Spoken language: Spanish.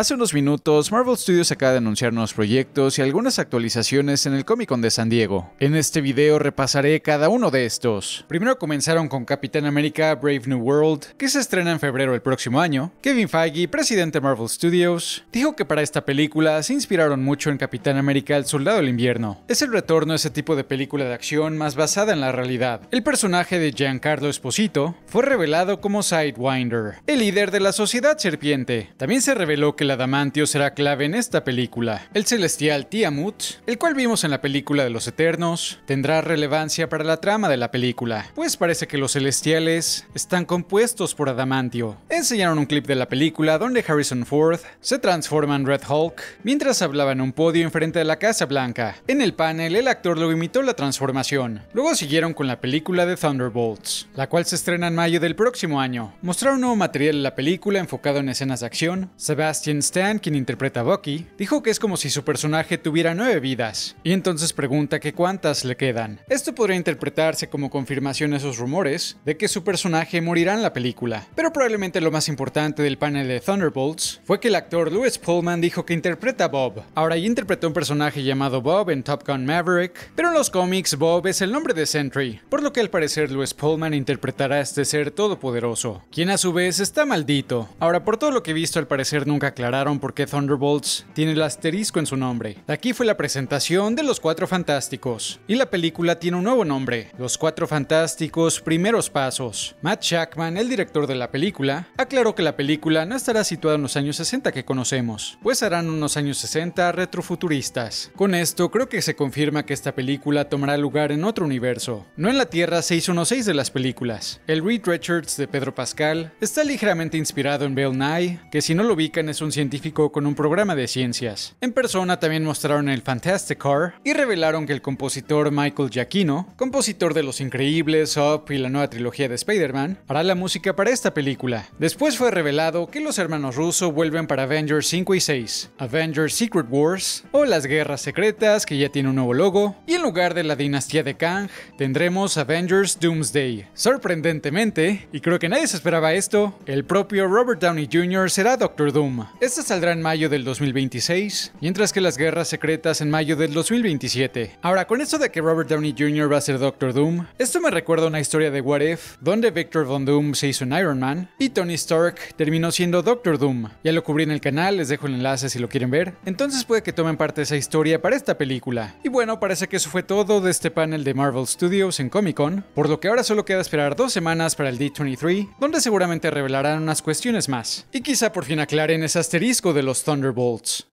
Hace unos minutos, Marvel Studios acaba de anunciar nuevos proyectos y algunas actualizaciones en el Comic Con de San Diego. En este video repasaré cada uno de estos. Primero comenzaron con Capitán América Brave New World, que se estrena en febrero del próximo año. Kevin Feige, presidente de Marvel Studios, dijo que para esta película se inspiraron mucho en Capitán América El Soldado del Invierno. Es el retorno a ese tipo de película de acción más basada en la realidad. El personaje de Giancarlo Esposito fue revelado como Sidewinder, el líder de la Sociedad Serpiente. También se reveló que adamantio será clave en esta película. El celestial Tiamut, el cual vimos en la película de los Eternos, tendrá relevancia para la trama de la película, pues parece que los celestiales están compuestos por adamantio. Enseñaron un clip de la película donde Harrison Ford se transforma en Red Hulk mientras hablaba en un podio enfrente de la Casa Blanca. En el panel, el actor lo imitó la transformación. Luego siguieron con la película de Thunderbolts, la cual se estrena en mayo del próximo año. Mostraron nuevo material en la película enfocado en escenas de acción, Sebastian Stan, quien interpreta a Bucky, dijo que es como si su personaje tuviera nueve vidas, y entonces pregunta que cuántas le quedan. Esto podría interpretarse como confirmación a esos rumores de que su personaje morirá en la película, pero probablemente lo más importante del panel de Thunderbolts fue que el actor Lewis Pullman dijo que interpreta a Bob. Ahora ya interpretó un personaje llamado Bob en Top Gun Maverick, pero en los cómics Bob es el nombre de Sentry, por lo que al parecer Lewis Pullman interpretará a este ser todopoderoso, quien a su vez está maldito. Ahora por todo lo que he visto al parecer nunca aclararon por qué Thunderbolts tiene el asterisco en su nombre. Aquí fue la presentación de Los Cuatro Fantásticos, y la película tiene un nuevo nombre, Los Cuatro Fantásticos Primeros Pasos. Matt Shackman, el director de la película, aclaró que la película no estará situada en los años 60 que conocemos, pues harán unos años 60 retrofuturistas. Con esto creo que se confirma que esta película tomará lugar en otro universo, no en la Tierra 616 de las películas. El Reed Richards de Pedro Pascal está ligeramente inspirado en Bill Nye, que si no lo ubican es un científico con un programa de ciencias. En persona también mostraron el Fantastic Car y revelaron que el compositor Michael Giacchino, compositor de Los Increíbles, Up y la nueva trilogía de Spider-Man, hará la música para esta película. Después fue revelado que los hermanos Russo vuelven para Avengers 5 y 6, Avengers Secret Wars o Las Guerras Secretas, que ya tiene un nuevo logo, y en lugar de la dinastía de Kang, tendremos Avengers Doomsday. Sorprendentemente, y creo que nadie se esperaba esto, el propio Robert Downey Jr. será Doctor Doom. Esta saldrá en mayo del 2026, mientras que las guerras secretas en mayo del 2027. Ahora, con esto de que Robert Downey Jr. va a ser Doctor Doom, esto me recuerda una historia de What If, donde Victor Von Doom se hizo un Iron Man y Tony Stark terminó siendo Doctor Doom. Ya lo cubrí en el canal, les dejo el enlace si lo quieren ver. Entonces puede que tomen parte de esa historia para esta película. Y bueno, parece que eso fue todo de este panel de Marvel Studios en Comic Con, por lo que ahora solo queda esperar dos semanas para el D23, donde seguramente revelarán unas cuestiones más. Y quizá por fin aclaren esas asterisco de los Thunderbolts.